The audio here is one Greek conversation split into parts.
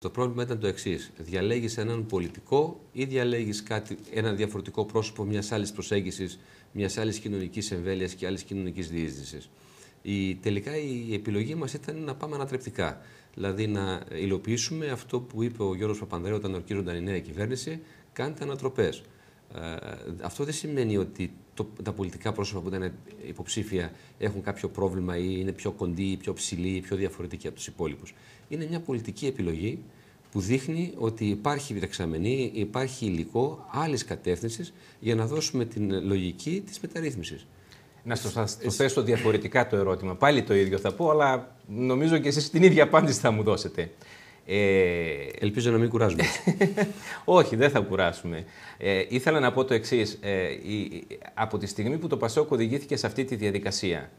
Το πρόβλημα ήταν το εξής. Διαλέγεις έναν πολιτικό ή διαλέγεις ένα διαφορετικό πρόσωπο μιας άλλης προσέγγισης, μιας άλλης κοινωνικής εμβέλειας και άλλης κοινωνικής διείσδυσης. Η, τελικά η επιλογή μας ήταν να πάμε ανατρεπτικά. Δηλαδή να υλοποιήσουμε αυτό που είπε ο Γιώργος Παπανδρέου όταν ορκίζονταν η νέα κυβέρνηση, ειπε ο γιωργος παπανδρεου οταν ορκιζονταν ανατροπές. Ε, αυτό δεν σημαίνει ότι το, τα πολιτικά πρόσωπα που ήταν υποψήφια έχουν κάποιο πρόβλημα ή είναι πιο κοντή, πιο ψηλή, πιο διαφορετική από τους υπόλοιπους. Είναι μια πολιτική επιλογή που δείχνει ότι υπάρχει δεξαμενή, υπάρχει υλικό άλλης κατεύθυνσης για να δώσουμε την λογική της μεταρρύθμισης. Να στο, το θέσω διαφορετικά το ερώτημα. Πάλι το ίδιο θα πω, αλλά νομίζω και εσείς την ίδια απάντηση θα μου δώσετε. Ε, Ελπίζω να μην κουράζουμε. Όχι, δεν θα κουράσουμε. Ε, ήθελα να πω το εξής. Ε, από τη στιγμή που το Πασόκ οδηγήθηκε σε αυτή τη διαδικασία,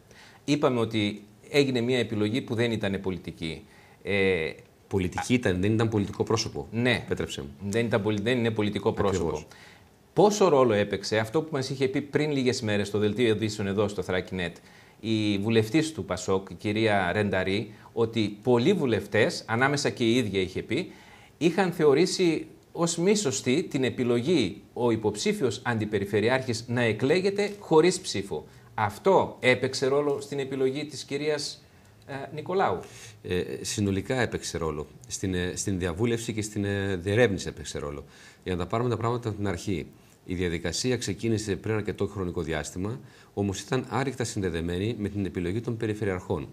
είπαμε ότι έγινε μια επιλογή που δεν ήταν πολιτική. Ε, πολιτική ήταν, δεν ήταν πολιτικό πρόσωπο. Ναι, πέτρεψε μου. Δεν, ήταν, δεν είναι πολιτικό πρόσωπο. Πόσο ρόλο έπαιξε αυτό που μας είχε πει πριν λίγες μέρες στο δελτίο ειδήσεων εδώ στο Thrakinet, η βουλευτής του Πασόκ, η κυρία Ρενταρή, ότι πολλοί βουλευτές, ανάμεσα και η ίδια είχε πει, είχαν θεωρήσει ως μη σωστή την επιλογή ο υποψήφιος αντιπεριφερειάρχης να εκλέγεται χωρίς ψήφο. Αυτό έπαιξε ρόλο στην επιλογή της κυρίας ε, Νικολάου. Ε, συνολικά έπαιξε ρόλο. Στην, ε, στην διαβούλευση και στην ε, διερεύνηση έπαιξε ρόλο. Για να τα πάρουμε τα πράγματα από την αρχή. Η διαδικασία ξεκίνησε πριν αρκετό χρονικό διάστημα, όμως ήταν άρρηκτα συνδεδεμένη με την επιλογή των περιφερειαρχών.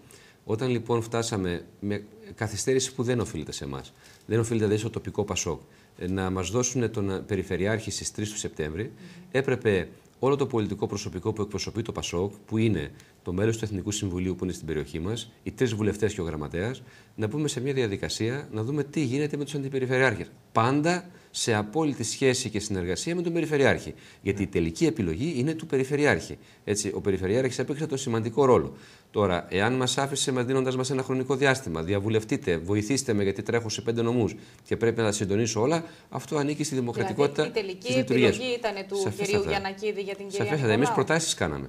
Όταν λοιπόν φτάσαμε με καθυστέρηση που δεν οφείλεται σε εμάς, δεν οφείλεται δηλαδή στο τοπικό Πασόκ, ε, να μας δώσουν τον Περιφερειάρχη στις 3 του Σεπτέμβρη, έπρεπε όλο το πολιτικό προσωπικό που εκπροσωπεί το Πασόκ, που είναι το μέλο του Εθνικού Συμβουλίου που είναι στην περιοχή μας, οι τρεις βουλευτές και ο γραμματέας, να πούμε σε μια διαδικασία να δούμε τι γίνεται με τους αντιπεριφερειάρχες. Πάντα σε απόλυτη σχέση και συνεργασία με τον Περιφερειάρχη. Γιατί η τελική επιλογή είναι του Περιφερειάρχη. Έτσι, ο Περιφερειάρχης έπαιξε το σημαντικό ρόλο. Τώρα, εάν μας άφησε δίνοντας μας ένα χρονικό διάστημα, διαβουλευτείτε, βοηθήστε με γιατί τρέχω σε πέντε νομούς και πρέπει να τα συντονίσω όλα, αυτό ανήκει στη δημοκρατικότητα. Δηλαδή, η τελική επιλογή ήταν του Γιανακίδη για την κυρία Σαφέστατα. Εμείς προτάσεις κάναμε.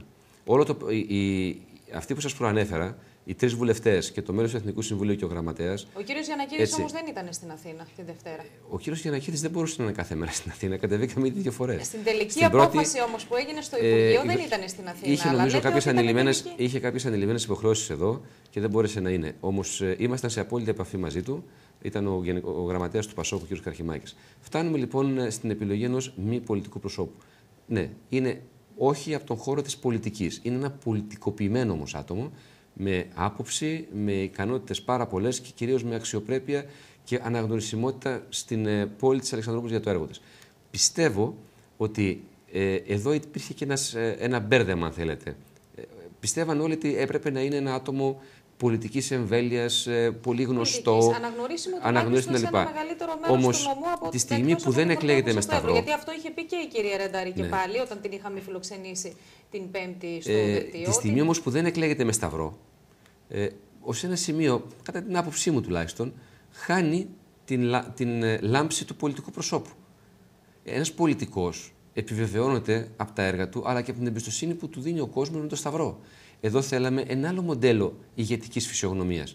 Όλο το, η, αυτοί που σας προανέφερα, οι τρεις βουλευτές και το μέλος του Εθνικού Συμβουλίου και ο γραμματέας. Ο κύριος Γιανακίδης όμως δεν ήταν στην Αθήνα τη Δευτέρα. Ο κύριος Γιανακίδης δεν μπορούσε να είναι κάθε μέρα στην Αθήνα. Κατεβήκαμε ήδη δύο φορές. Στην τελική στην απόφαση πρώτη... όμως που έγινε στο Υπουργείο ε, δεν ήταν στην Αθήνα. Είχε νομίζω κάποιε ανηλυμένε υποχρεώσεις εδώ και δεν μπόρεσε να είναι. Όμως ε, ήμασταν σε απόλυτη επαφή μαζί του. Ήταν ο, ο γραμματέας του Πασόκου, ο κ. Καρχημάκης. Φτάνουμε λοιπόν ε, στην επιλογή ενός μη πολιτικού προσώπου. Ναι, είναι όχι από τον χώρο της πολιτικής. Είναι ένα πολιτικοποιημένο όμως άτομο, με άποψη, με ικανότητες πάρα πολλές και κυρίως με αξιοπρέπεια και αναγνωρισιμότητα στην ε, πόλη της Αλεξανδρούπολης για το έργο της. Πιστεύω ότι ε, εδώ υπήρχε και ένας, ε, ένα μπέρδεμα, αν θέλετε. πιστεύαν όλοι ότι έπρεπε να είναι ένα άτομο πολιτικής εμβέλειας, ε, πολύ γνωστό. αναγνώριση αναγνωρίσιμο ότι ένα μεγαλύτερο μέρος του νομού από τη στιγμή που δεν εκλέγεται με Σταυρό. Γιατί αυτό είχε πει και η κυρία Ρενταρή και ναι. πάλι όταν την είχαμε φιλοξενήσει την Πέμπτη στο ε, δελτίο. Τη στιγμή όμως που δεν εκλέγεται με Σταυρό, ε, ως ένα σημείο, κατά την άποψή μου τουλάχιστον, χάνει την, την ε, λάμψη του πολιτικού προσώπου. Ένας πολιτικός επιβεβαιώνεται από τα έργα του, αλλά και από την εμπιστοσύνη που του δίνει ο κόσμος με το Σταυρό. Εδώ θέλαμε ένα άλλο μοντέλο ηγετικής φυσιογνωμίας.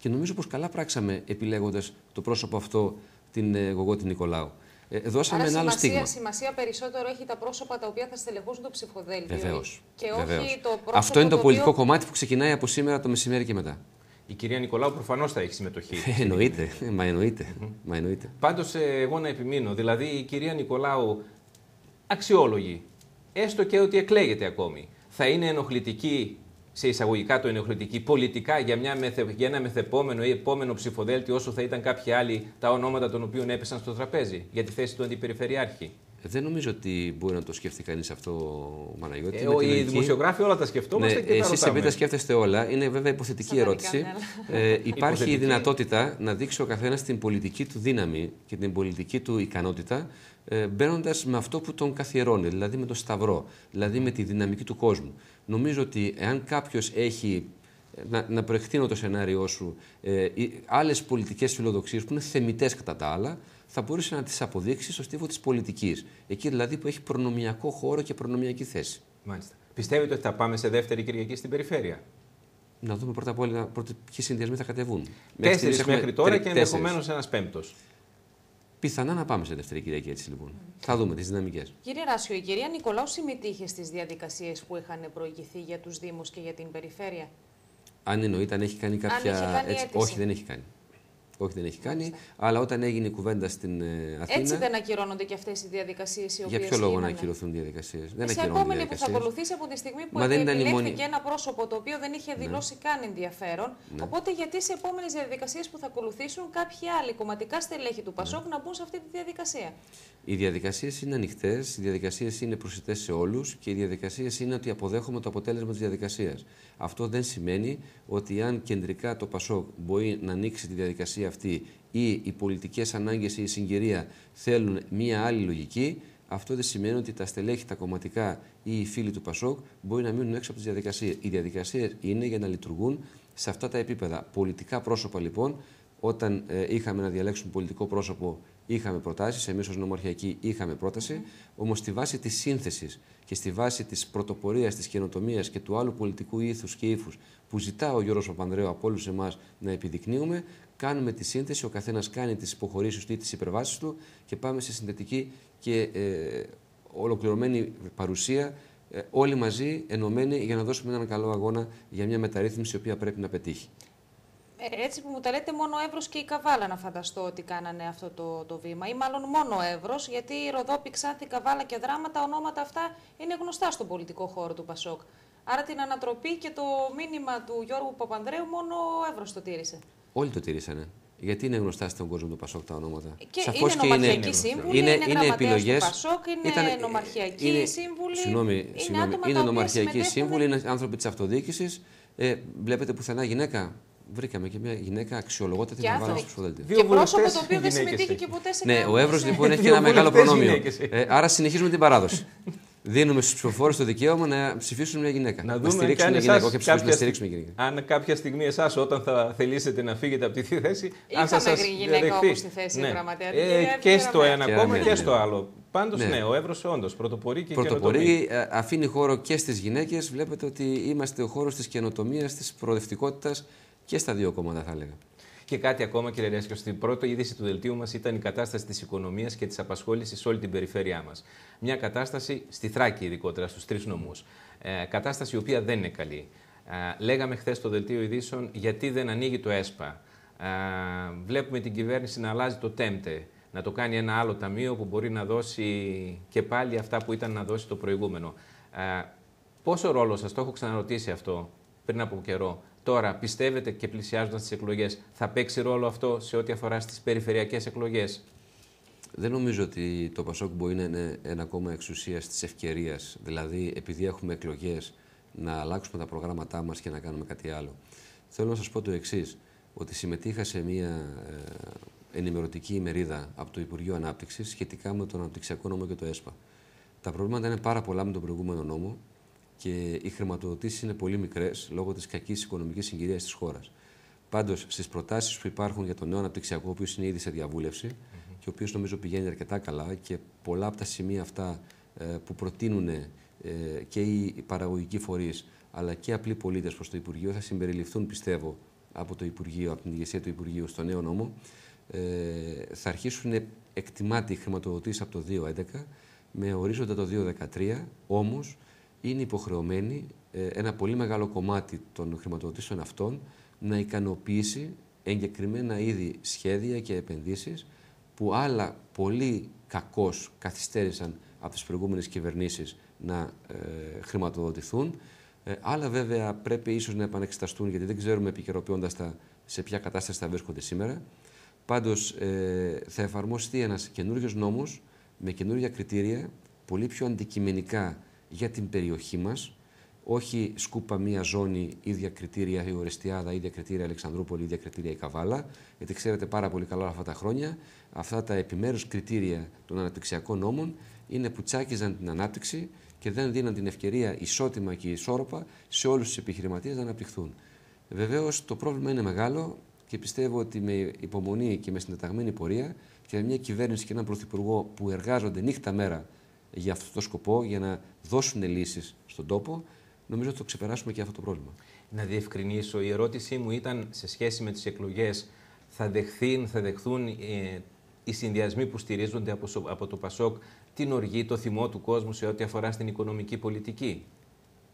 Και νομίζω πως καλά πράξαμε επιλέγοντας το πρόσωπο αυτό, την ε, την Νικολάου. Ε, δώσαμε ένα άλλο στίγμα. Σημασία περισσότερο έχει τα πρόσωπα τα οποία θα στελεχώσουν το ψηφοδέλτιο. Βεβαίως. Και όχι Βεβαίως. το πρόσωπο. Αυτό είναι το, πολιτικό κομμάτι που ξεκινάει από σήμερα το μεσημέρι και μετά. Η κυρία Νικολάου προφανώς θα έχει συμμετοχή. Ε, εννοείται. Ε, μα εννοείται. Mm εννοείται. Πάντως, εγώ να επιμείνω. Δηλαδή, η κυρία Νικολάου αξιόλογη, έστω και ότι εκλέγεται ακόμη, θα είναι ενοχλητική, σε εισαγωγικά το ενοχλητική, πολιτικά για, μια μεθε, ένα μεθεπόμενο ή επόμενο ψηφοδέλτιο όσο θα ήταν κάποιοι άλλοι τα ονόματα των οποίων έπεσαν στο τραπέζι για τη θέση του αντιπεριφερειάρχη. Δεν νομίζω ότι μπορεί να το σκέφτεται κανείς αυτό ε, ο Μαναγιώτη. Ε, οι δημοσιογράφοι όλα τα σκεφτόμαστε ναι, και εσείς τα Εσεί τα σκέφτεστε όλα. Είναι βέβαια υποθετική ερώτηση. Ναι, ε, υπάρχει η δυνατότητα να δείξει ο καθένας την πολιτική του δύναμη και την πολιτική του ικανότητα ε, μπαίνοντας με αυτό που τον καθιερώνει, δηλαδή με το Σταυρό, δηλαδή με τη δυναμική του κόσμου. Νομίζω ότι εάν κάποιος έχει να, να προεκτείνω το σενάριό σου ε, άλλες πολιτικές φιλοδοξίες που είναι θεμητές κατά τα άλλα, θα μπορούσε να τις αποδείξεις στο στίβο της πολιτικής. Εκεί δηλαδή που έχει προνομιακό χώρο και προνομιακή θέση. Μάλιστα. Πιστεύετε ότι θα πάμε σε δεύτερη Κυριακή στην περιφέρεια. Να δούμε πρώτα απ' όλα ποιοι συνδυασμοί θα κατεβούν. Τέσσερις μέχρι, μέχρι τώρα και ενδεχομένως ένας πέμπτος. Πιθανά να πάμε σε δεύτερη Κυριακή έτσι λοιπόν. Mm. Θα δούμε τις δυναμικές. Κύριε Ράσιο, η κυρία Νικολάου συμμετείχε στις διαδικασίες που είχαν προηγηθεί για τους Δήμους και για την περιφέρεια. Αν εννοείται, αν έχει κάνει κάποια. Αν έτσι, όχι, δεν έχει κάνει. Όχι, δεν έχει κάνει. Αλλά όταν έγινε η κουβέντα στην ε, Αθήνα. Έτσι δεν ακυρώνονται και αυτές οι διαδικασίες οι Για ποιο λόγο να ακυρωθούν διαδικασίες. Δεν Η επόμενη που θα ακολουθήσει από τη στιγμή που επιλέχθηκε μόνη... ένα πρόσωπο το οποίο δεν είχε ναι. δηλώσει ναι. καν ενδιαφέρον. Ναι. Οπότε γιατί σε επόμενες διαδικασίες που θα ακολουθήσουν κάποιοι άλλοι κομματικά στελέχη του ναι. Πασόκ να μπουν σε αυτή τη διαδικασία. Οι διαδικασίες είναι ανοιχτές, οι διαδικασίες είναι προσιτές σε όλους και οι διαδικασίες είναι ότι αποδέχομαι το αποτέλεσμα της διαδικασίας. Αυτό δεν σημαίνει ότι αν κεντρικά το ΠΑΣΟΚ μπορεί να ανοίξει τη διαδικασία αυτή ή οι πολιτικές ανάγκες ή η συγκυρία θέλουν μία άλλη λογική, αυτό δεν σημαίνει ότι τα στελέχη, τα κομματικά ή οι φίλοι του ΠΑΣΟΚ μπορεί να μείνουν έξω από τι διαδικασίε. Οι διαδικασίες είναι για να λειτουργούν σε αυτά τα επίπεδα. Πολιτικά πρόσωπα λοιπόν, όταν ε, είχαμε να διαλέξουμε πολιτικό πρόσωπο Είχαμε προτάσεις, εμείς ως νομορχιακοί είχαμε πρόταση, όμως στη βάση της σύνθεσης και στη βάση της πρωτοπορίας, της καινοτομίας και του άλλου πολιτικού ήθους και ύφους που ζητά ο Γιώργο Παπανδρέου από όλους εμάς να επιδεικνύουμε, κάνουμε τη σύνθεση, ο καθένας κάνει τις υποχωρήσεις του ή τις υπερβάσεις του και πάμε σε συνδετική και ε, ολοκληρωμένη παρουσία ε, όλοι μαζί ενωμένοι για να δώσουμε έναν καλό αγώνα για μια μεταρρύθμιση η οποία πρέπει να πετύχει. Ε, έτσι που μου τα λέτε, μόνο Εύρος και η Καβάλα να φανταστώ ότι κάνανε αυτό το, το βήμα. Ή μάλλον μόνο Εύρος, γιατί η Ροδόπη, Ξάνθη, Καβάλα και Δράμα, τα ονόματα αυτά είναι γνωστά στον πολιτικό χώρο του Πασόκ. Άρα την ανατροπή και το μήνυμα του Γιώργου Παπανδρέου μόνο ο Εύρος το τήρησε. Όλοι το τήρησανε. Γιατί είναι γνωστά στον κόσμο του Πασόκ τα ονόματα. Ε, και Σαφώς είναι νομαρχιακοί είναι... σύμβουλοι, είναι, είναι, είναι επιλογές. Του Πασόκ, είναι Ήταν, ε, νομαρχιακοί είναι, σύμβουλοι. Συγγνώμη, είναι, νομαρχιακοί σύμβουλοι, είναι άνθρωποι της αυτοδιοίκησης. Ε, βλέπετε πουθενά γυναίκα βρήκαμε και μια γυναίκα αξιολογότητα και να Και πρόσωπο το οποίο δεν συμμετείχε και ποτέ σε Ναι, ο Εύρος λοιπόν έχει ένα μεγάλο προνόμιο. Ε, άρα συνεχίζουμε την παράδοση. Δίνουμε στους ψηφοφόρους το δικαίωμα να ψηφίσουν μια γυναίκα. Να, δούμε να μια γυναίκα. Όχι να στηρίξουμε μια γυναίκα. Αν κάποια στιγμή εσάς, όταν θα θελήσετε να φύγετε από τη θέση. Είχαμε αν θα γυναίκα όπως στη θέση ναι. Ε, και στο ένα κόμμα και ναι, ναι, στο ναι. άλλο. Πάντως, ναι. ναι, ο Εύρος όντως πρωτοπορεί και Πρωτοπορεί, ε, αφήνει χώρο και στις γυναίκες. Βλέπετε ότι είμαστε ο χώρος της καινοτομίας, της προοδευτικότητας και στα δύο κόμματα, θα έλεγα. Και κάτι ακόμα, κύριε Ρέσκο, στην πρώτη είδηση του δελτίου μας ήταν η κατάσταση της οικονομίας και της απασχόλησης σε όλη την περιφέρειά μας. Μια κατάσταση στη Θράκη, ειδικότερα στους τρεις νομούς. Ε, κατάσταση η οποία δεν είναι καλή. Ε, λέγαμε χθες στο δελτίο ειδήσεων γιατί δεν ανοίγει το ΕΣΠΑ. Ε, βλέπουμε την κυβέρνηση να αλλάζει το ΤΕΜΤΕ, να το κάνει ένα άλλο ταμείο που μπορεί να δώσει και πάλι αυτά που ήταν να δώσει το προηγούμενο. Ε, πόσο ρόλο σας, το έχω ξαναρωτήσει αυτό πριν από καιρό, Τώρα, πιστεύετε και πλησιάζοντας τις εκλογές, θα παίξει ρόλο αυτό σε ό,τι αφορά στις περιφερειακές εκλογές. Δεν νομίζω ότι το Πασόκ μπορεί να είναι ένα κόμμα εξουσία της ευκαιρίας. Δηλαδή, επειδή έχουμε εκλογές, να αλλάξουμε τα προγράμματά μας και να κάνουμε κάτι άλλο. Θέλω να σας πω το εξής: Ότι συμμετείχα σε μια ε, ενημερωτική ημερίδα από το Υπουργείο Ανάπτυξης σχετικά με τον Αναπτυξιακό Νόμο και το ΕΣΠΑ. Τα προβλήματα είναι πάρα πολλά με τον προηγούμενο νόμο και οι χρηματοδοτήσεις είναι πολύ μικρές λόγω της κακής οικονομικής συγκυρίας της χώρας. Πάντως, στις προτάσεις που υπάρχουν για τον νέο αναπτυξιακό, ο οποίος είναι ήδη σε διαβούλευση και ο οποίος νομίζω πηγαίνει αρκετά καλά και πολλά από τα σημεία αυτά ε, που προτείνουν ε, και οι παραγωγικοί φορείς αλλά και απλοί πολίτες προς το Υπουργείο θα συμπεριληφθούν, πιστεύω, από το Υπουργείο, από την ηγεσία του Υπουργείου στο νέο νόμο. Ε, θα αρχίσουν εκτιμάται οι χρηματοδοτήσεις από το 2011 με ορίζοντα το 2013, όμως είναι υποχρεωμένη ε, ένα πολύ μεγάλο κομμάτι των χρηματοδοτήσεων αυτών να ικανοποιήσει εγκεκριμένα είδη σχέδια και επενδύσεις που άλλα πολύ κακώς καθυστέρησαν από τις προηγούμενες κυβερνήσεις να ε, χρηματοδοτηθούν. Ε, άλλα βέβαια πρέπει ίσως να επανεξεταστούν γιατί δεν ξέρουμε επικαιροποιώντας τα σε ποια κατάσταση θα βρίσκονται σήμερα. Πάντως ε, θα εφαρμοστεί ένας καινούριο νόμος με καινούργια κριτήρια, πολύ πιο αντικειμενικά για την περιοχή μας, όχι σκούπα μία ζώνη, ίδια κριτήρια η Ορεστιάδα, ίδια κριτήρια η Αλεξανδρούπολη, ίδια κριτήρια η Καβάλα, γιατί ξέρετε πάρα πολύ καλά αυτά τα χρόνια, αυτά τα επιμέρους κριτήρια των αναπτυξιακών νόμων είναι που τσάκιζαν την ανάπτυξη και δεν δίναν την ευκαιρία ισότιμα και ισόρροπα σε όλους τους επιχειρηματίες να αναπτυχθούν. Βεβαίως, το πρόβλημα είναι μεγάλο και πιστεύω ότι με υπομονή και με συντεταγμένη πορεία και με μια κυβέρνηση και έναν πρωθυπουργό που εργάζονται νύχτα μέρα για αυτό το σκοπό, για να δώσουν λύσεις στον τόπο, νομίζω ότι θα το ξεπεράσουμε και αυτό το πρόβλημα. Να διευκρινίσω, η ερώτησή μου ήταν σε σχέση με τις εκλογές, θα, δεχθεί, θα δεχθούν ε, οι συνδυασμοί που στηρίζονται από, από το ΠΑΣΟΚ την οργή, το θυμό του κόσμου σε ό,τι αφορά στην οικονομική πολιτική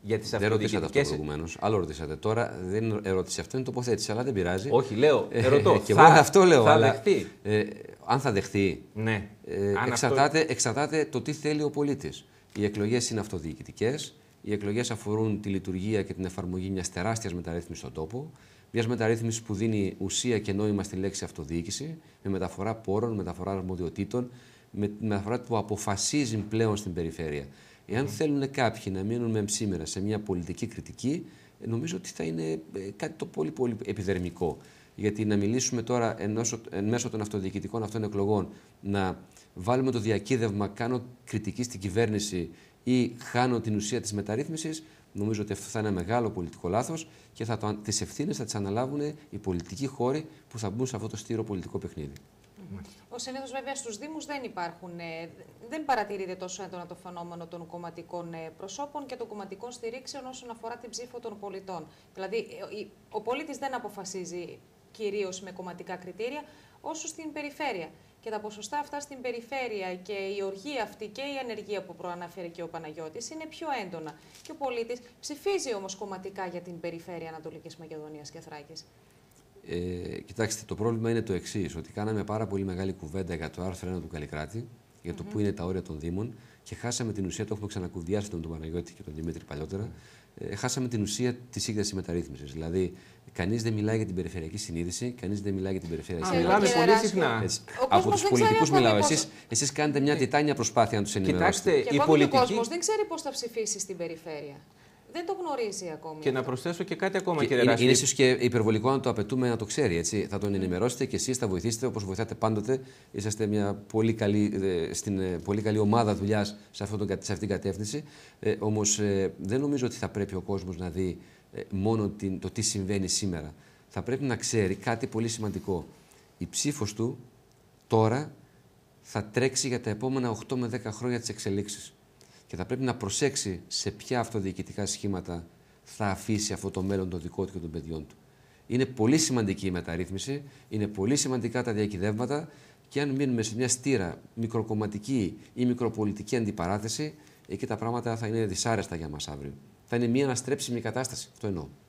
για τι Δεν ρωτήσατε αυτό προηγουμένως. Άλλο ρωτήσατε. Τώρα δεν ερώτησε αυτό, είναι τοποθέτηση, αλλά δεν πειράζει. Όχι, λέω. Ε, ερωτώ. και θα, εγώ αυτό λέω. Θα δεχτεί. Ε, αν θα δεχτεί. Ναι. Ε, αν εξαρτάται, εξαρτάται το τι θέλει ο πολίτης. Οι εκλογές είναι αυτοδιοικητικές. Οι εκλογές αφορούν τη λειτουργία και την εφαρμογή μιας τεράστιας μεταρρύθμισης στον τόπο. Μιας μεταρρύθμισης που δίνει ουσία και νόημα στη λέξη αυτοδιοίκηση, με μεταφορά πόρων, μεταφορά αρμοδιοτήτων, με μεταφορά που αποφασίζει πλέον στην περιφέρεια. Εάν θέλουν κάποιοι να μείνουν με σήμερα σε μια πολιτική κριτική, νομίζω ότι θα είναι ε, κάτι το πολύ πολύ επιδερμικό. Γιατί να μιλήσουμε τώρα εν μέσω των αυτοδιοικητικών αυτών εκλογών, να βάλουμε το διακύδευμα κάνω κριτική στην κυβέρνηση ή χάνω την ουσία της μεταρρύθμισης, νομίζω ότι αυτό θα είναι ένα μεγάλο πολιτικό λάθος και θα το, τις ευθύνες θα τις αναλάβουν οι πολιτικοί χώροι που θα μπουν σε αυτό το στήρο πολιτικό παιχνίδι. Ο συνήθως, βέβαια, στους Δήμους δεν υπάρχουν, ε, δεν παρατηρείται τόσο έντονα το φαινόμενο των κομματικών ε, προσώπων και των κομματικών στηρίξεων όσον αφορά την ψήφο των πολιτών. Δηλαδή, ε, ο πολίτης δεν αποφασίζει κυρίως με κομματικά κριτήρια, όσο στην περιφέρεια. Και τα ποσοστά αυτά στην περιφέρεια και η οργή αυτή και η ανεργία που προαναφέρει και ο Παναγιώτης είναι πιο έντονα. Και ο πολίτης ψηφίζει όμως κομματικά για την περιφέρεια Ανατολικής Μακεδονίας και Θράκης. Ε, κοιτάξτε, το πρόβλημα είναι το εξής, ότι κάναμε πάρα πολύ μεγάλη κουβέντα για το άρθρο 1 του Καλικράτη, για το πού είναι τα όρια των Δήμων και χάσαμε την ουσία, το έχουμε ξανακουδιάσει τον Παναγιώτη και τον Δημήτρη παλιότερα, ε, χάσαμε την ουσία της σύγκριση μεταρρύθμισης. Δηλαδή, κανείς δεν μιλάει για την περιφερειακή συνείδηση, κανείς δεν μιλάει για την περιφερειακή συνείδηση. Μιλάμε πολύ συχνά. Έτσι. Από του πολιτικού μιλάω. Εσείς εσείς κάνετε μια ε, τιτάνια προσπάθεια να τους ενημερώσετε. Κοιτάξτε, η Ο κόσμος δεν ξέρει πώς θα ψηφίσει στην περιφέρεια δεν το γνωρίζει ακόμα. Και να προσθέσω και κάτι ακόμα, και κύριε Ράσκη. Είναι, ίσως και υπερβολικό να το απαιτούμε να το ξέρει. Έτσι. Θα τον ενημερώσετε και εσείς, θα βοηθήσετε όπως βοηθάτε πάντοτε. Είσαστε μια πολύ καλή, ε, στην ε, πολύ καλή ομάδα δουλειάς σε, σε αυτήν την κατεύθυνση. Ε, Όμως ε, δεν νομίζω ότι θα πρέπει ο κόσμος να δει μόνο την, το τι συμβαίνει σήμερα. Θα πρέπει να ξέρει κάτι πολύ σημαντικό. Η ψήφος του τώρα θα τρέξει για τα επόμενα 8 με 10 χρόνια τις εξελίξεις και θα πρέπει να προσέξει σε ποια αυτοδιοικητικά σχήματα θα αφήσει αυτό το μέλλον το δικό του και των παιδιών του. Είναι πολύ σημαντική η μεταρρύθμιση, είναι πολύ σημαντικά τα διακυδεύματα και αν μείνουμε σε μια στήρα μικροκομματική ή μικροπολιτική αντιπαράθεση, εκεί τα πράγματα θα είναι δυσάρεστα για μας αύριο. Θα είναι μια αναστρέψιμη κατάσταση. Αυτό εννοώ.